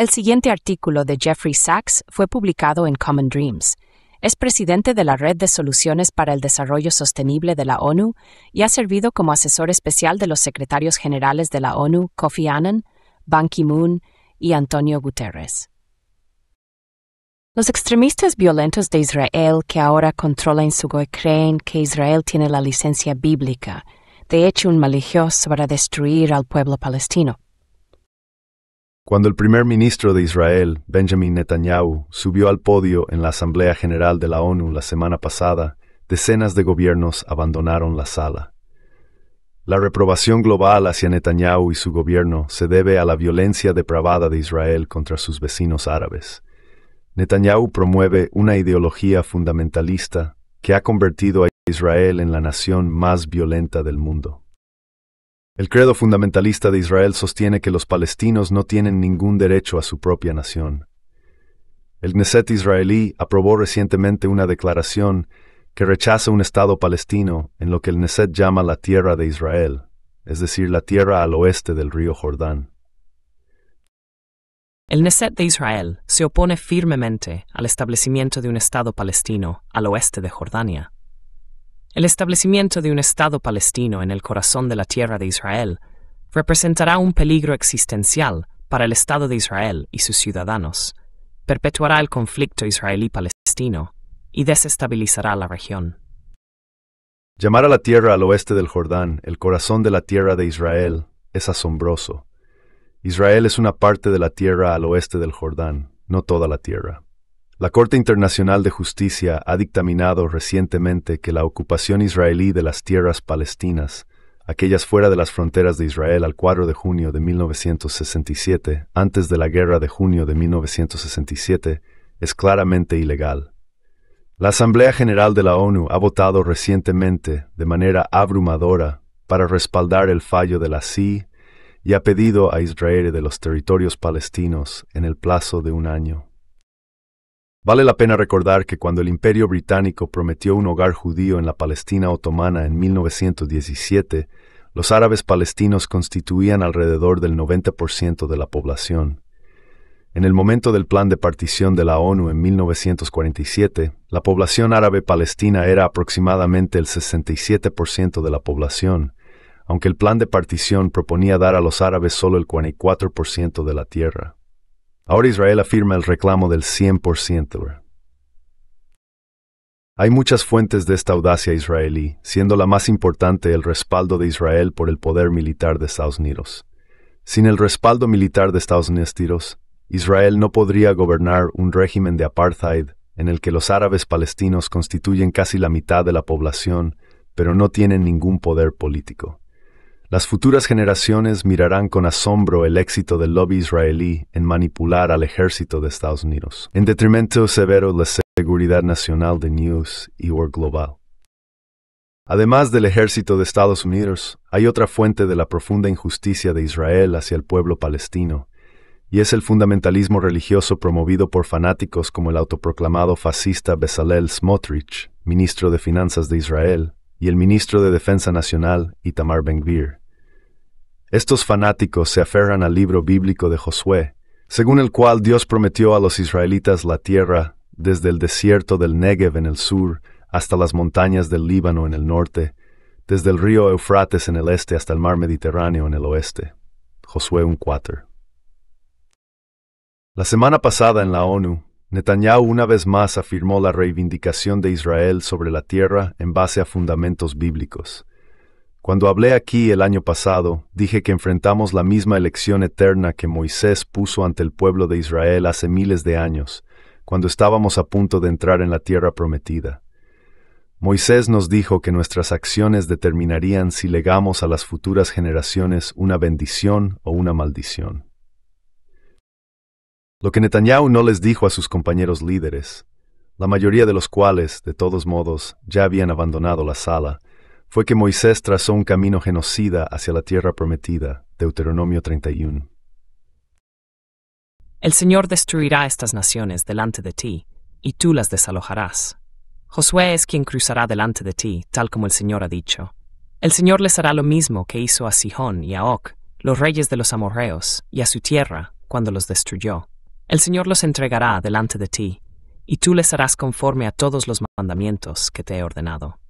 El siguiente artículo de Jeffrey Sachs fue publicado en Common Dreams. Es presidente de la Red de Soluciones para el Desarrollo Sostenible de la ONU y ha servido como asesor especial de los secretarios generales de la ONU, Kofi Annan, Ban Ki-moon y Antonio Guterres. Los extremistas violentos de Israel que ahora controlan su Goy creen que Israel tiene la licencia bíblica, de hecho un maligioso para destruir al pueblo palestino. Cuando el primer ministro de Israel, Benjamin Netanyahu, subió al podio en la Asamblea General de la ONU la semana pasada, decenas de gobiernos abandonaron la sala. La reprobación global hacia Netanyahu y su gobierno se debe a la violencia depravada de Israel contra sus vecinos árabes. Netanyahu promueve una ideología fundamentalista que ha convertido a Israel en la nación más violenta del mundo. El credo fundamentalista de Israel sostiene que los palestinos no tienen ningún derecho a su propia nación. El Knesset israelí aprobó recientemente una declaración que rechaza un Estado palestino en lo que el Knesset llama la tierra de Israel, es decir, la tierra al oeste del río Jordán. El Knesset de Israel se opone firmemente al establecimiento de un Estado palestino al oeste de Jordania. El establecimiento de un Estado palestino en el corazón de la tierra de Israel representará un peligro existencial para el Estado de Israel y sus ciudadanos, perpetuará el conflicto israelí-palestino y desestabilizará la región. Llamar a la tierra al oeste del Jordán el corazón de la tierra de Israel es asombroso. Israel es una parte de la tierra al oeste del Jordán, no toda la tierra. La Corte Internacional de Justicia ha dictaminado recientemente que la ocupación israelí de las tierras palestinas, aquellas fuera de las fronteras de Israel al 4 de junio de 1967, antes de la Guerra de Junio de 1967, es claramente ilegal. La Asamblea General de la ONU ha votado recientemente, de manera abrumadora, para respaldar el fallo de la CI y ha pedido a Israel de los territorios palestinos en el plazo de un año. Vale la pena recordar que cuando el Imperio Británico prometió un hogar judío en la Palestina otomana en 1917, los árabes palestinos constituían alrededor del 90% de la población. En el momento del plan de partición de la ONU en 1947, la población árabe palestina era aproximadamente el 67% de la población, aunque el plan de partición proponía dar a los árabes solo el 44% de la tierra. Ahora Israel afirma el reclamo del 100%. Hay muchas fuentes de esta audacia israelí, siendo la más importante el respaldo de Israel por el poder militar de Estados Unidos. Sin el respaldo militar de Estados Unidos, Israel no podría gobernar un régimen de apartheid en el que los árabes palestinos constituyen casi la mitad de la población, pero no tienen ningún poder político. Las futuras generaciones mirarán con asombro el éxito del lobby israelí en manipular al ejército de Estados Unidos, en detrimento severo de la seguridad nacional de News y World Global. Además del ejército de Estados Unidos, hay otra fuente de la profunda injusticia de Israel hacia el pueblo palestino, y es el fundamentalismo religioso promovido por fanáticos como el autoproclamado fascista Bezalel Smotrich, ministro de Finanzas de Israel, y el ministro de Defensa Nacional, Itamar Ben-Gvir. Estos fanáticos se aferran al libro bíblico de Josué, según el cual Dios prometió a los israelitas la tierra desde el desierto del Negev en el sur hasta las montañas del Líbano en el norte, desde el río Eufrates en el este hasta el mar Mediterráneo en el oeste. Josué 1.4. La semana pasada en la ONU, Netanyahu una vez más afirmó la reivindicación de Israel sobre la tierra en base a fundamentos bíblicos. Cuando hablé aquí el año pasado, dije que enfrentamos la misma elección eterna que Moisés puso ante el pueblo de Israel hace miles de años, cuando estábamos a punto de entrar en la tierra prometida. Moisés nos dijo que nuestras acciones determinarían si legamos a las futuras generaciones una bendición o una maldición. Lo que Netanyahu no les dijo a sus compañeros líderes, la mayoría de los cuales, de todos modos, ya habían abandonado la sala, fue que Moisés trazó un camino genocida hacia la tierra prometida, Deuteronomio 31. El Señor destruirá estas naciones delante de ti, y tú las desalojarás. Josué es quien cruzará delante de ti, tal como el Señor ha dicho. El Señor les hará lo mismo que hizo a Sihón y a Oc, los reyes de los amorreos, y a su tierra, cuando los destruyó el Señor los entregará delante de ti, y tú les harás conforme a todos los mandamientos que te he ordenado.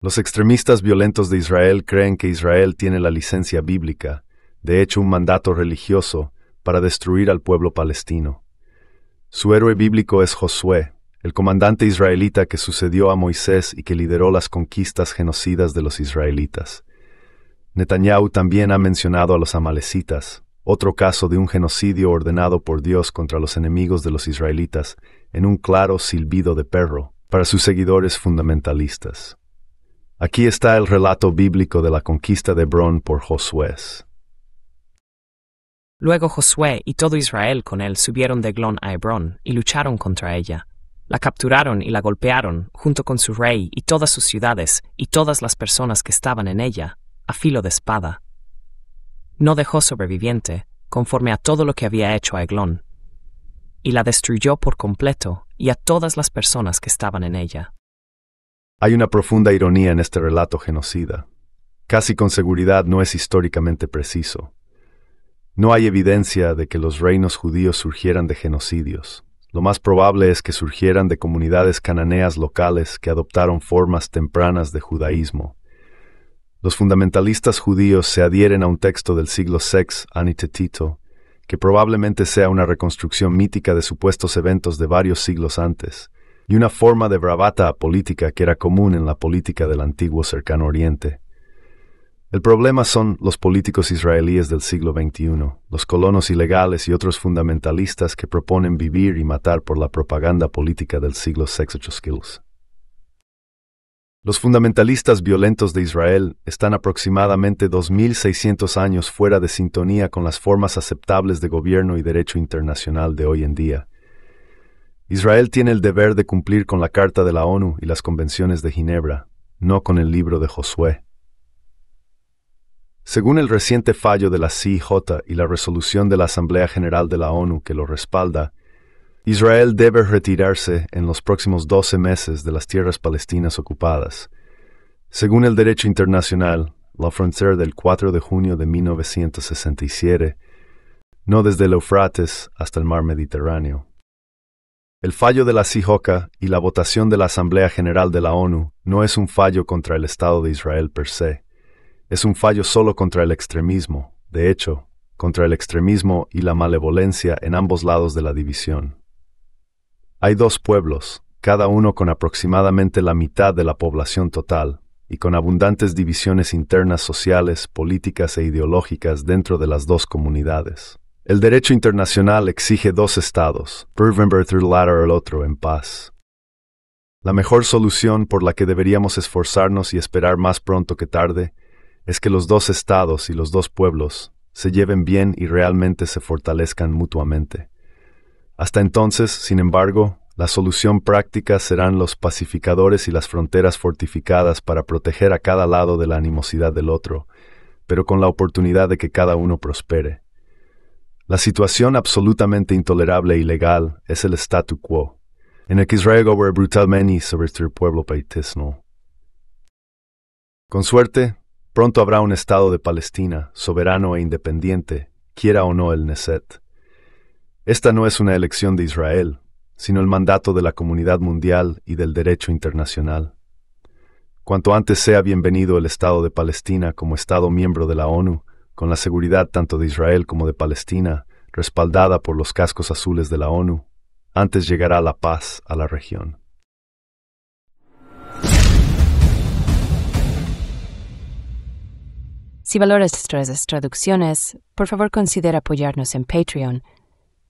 Los extremistas violentos de Israel creen que Israel tiene la licencia bíblica, de hecho un mandato religioso, para destruir al pueblo palestino. Su héroe bíblico es Josué, el comandante israelita que sucedió a Moisés y que lideró las conquistas genocidas de los israelitas. Netanyahu también ha mencionado a los amalecitas, otro caso de un genocidio ordenado por Dios contra los enemigos de los israelitas, en un claro silbido de perro para sus seguidores fundamentalistas. Aquí está el relato bíblico de la conquista de Hebrón por Josué. Luego Josué y todo Israel con él subieron de Glón a Hebrón y lucharon contra ella. La capturaron y la golpearon, junto con su rey y todas sus ciudades y todas las personas que estaban en ella, a filo de espada no dejó sobreviviente, conforme a todo lo que había hecho a Eglón, y la destruyó por completo y a todas las personas que estaban en ella. Hay una profunda ironía en este relato genocida. Casi con seguridad no es históricamente preciso. No hay evidencia de que los reinos judíos surgieran de genocidios. Lo más probable es que surgieran de comunidades cananeas locales que adoptaron formas tempranas de judaísmo, los fundamentalistas judíos se adhieren a un texto del siglo VI, Anitetito, que probablemente sea una reconstrucción mítica de supuestos eventos de varios siglos antes, y una forma de bravata política que era común en la política del antiguo cercano oriente. El problema son los políticos israelíes del siglo XXI, los colonos ilegales y otros fundamentalistas que proponen vivir y matar por la propaganda política del siglo VI. Los fundamentalistas violentos de Israel están aproximadamente 2.600 años fuera de sintonía con las formas aceptables de gobierno y derecho internacional de hoy en día. Israel tiene el deber de cumplir con la Carta de la ONU y las convenciones de Ginebra, no con el libro de Josué. Según el reciente fallo de la CIJ y la resolución de la Asamblea General de la ONU que lo respalda, Israel debe retirarse en los próximos 12 meses de las tierras palestinas ocupadas. Según el derecho internacional, la frontera del 4 de junio de 1967, no desde el Eufrates hasta el mar Mediterráneo. El fallo de la CIJOCA y la votación de la Asamblea General de la ONU no es un fallo contra el Estado de Israel per se, es un fallo solo contra el extremismo, de hecho, contra el extremismo y la malevolencia en ambos lados de la división. Hay dos pueblos, cada uno con aproximadamente la mitad de la población total, y con abundantes divisiones internas sociales, políticas e ideológicas dentro de las dos comunidades. El derecho internacional exige dos estados, Remember the o el otro en paz. La mejor solución por la que deberíamos esforzarnos y esperar más pronto que tarde es que los dos estados y los dos pueblos se lleven bien y realmente se fortalezcan mutuamente. Hasta entonces, sin embargo, la solución práctica serán los pacificadores y las fronteras fortificadas para proteger a cada lado de la animosidad del otro, pero con la oportunidad de que cada uno prospere. La situación absolutamente intolerable e ilegal es el statu quo, en el que Israel gobernó brutalmente sobre el pueblo paitesno. Con suerte, pronto habrá un Estado de Palestina, soberano e independiente, quiera o no el Neset. Esta no es una elección de Israel, sino el mandato de la comunidad mundial y del derecho internacional. Cuanto antes sea bienvenido el Estado de Palestina como Estado miembro de la ONU, con la seguridad tanto de Israel como de Palestina, respaldada por los cascos azules de la ONU, antes llegará la paz a la región. Si valoras nuestras traducciones, por favor considera apoyarnos en Patreon